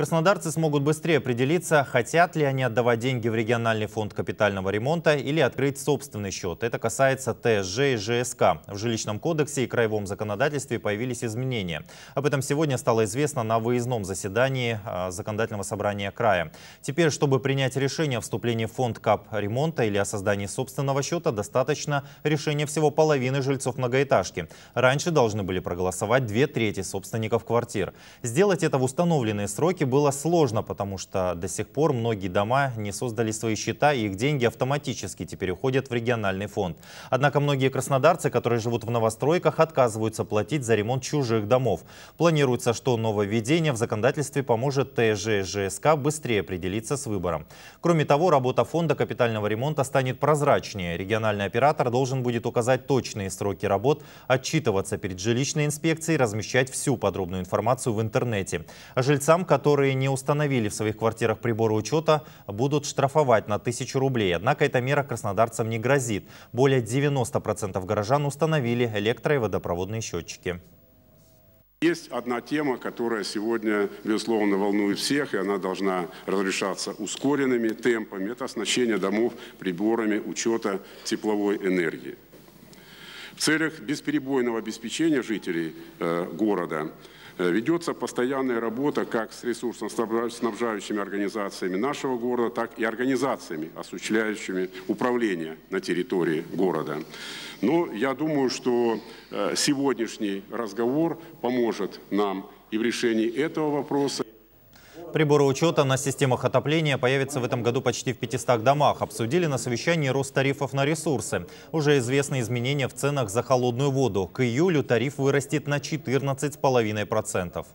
Краснодарцы смогут быстрее определиться, хотят ли они отдавать деньги в региональный фонд капитального ремонта или открыть собственный счет. Это касается ТСЖ и ЖСК. В жилищном кодексе и краевом законодательстве появились изменения. Об этом сегодня стало известно на выездном заседании а, Законодательного собрания края. Теперь, чтобы принять решение о вступлении в фонд кап ремонта или о создании собственного счета, достаточно решения всего половины жильцов многоэтажки. Раньше должны были проголосовать две трети собственников квартир. Сделать это в установленные сроки было сложно, потому что до сих пор многие дома не создали свои счета, и их деньги автоматически теперь уходят в региональный фонд. Однако многие краснодарцы, которые живут в новостройках, отказываются платить за ремонт чужих домов. Планируется, что нововведение в законодательстве поможет ТЖ ЖСК быстрее определиться с выбором. Кроме того, работа фонда капитального ремонта станет прозрачнее. Региональный оператор должен будет указать точные сроки работ, отчитываться перед жилищной инспекцией, размещать всю подробную информацию в интернете. А жильцам, которые которые не установили в своих квартирах приборы учета, будут штрафовать на 1000 рублей. Однако эта мера краснодарцам не грозит. Более 90% горожан установили электро- и водопроводные счетчики. Есть одна тема, которая сегодня, безусловно, волнует всех, и она должна разрешаться ускоренными темпами. Это оснащение домов приборами учета тепловой энергии целях бесперебойного обеспечения жителей э, города э, Ведется постоянная работа как с ресурсоснабжающими организациями нашего города, так и организациями, осуществляющими управление на территории города. Но я думаю, что э, сегодняшний разговор поможет нам и в решении этого вопроса. Приборы учета на системах отопления появятся в этом году почти в 500 домах. Обсудили на совещании рост тарифов на ресурсы. Уже известны изменения в ценах за холодную воду. К июлю тариф вырастет на 14,5%.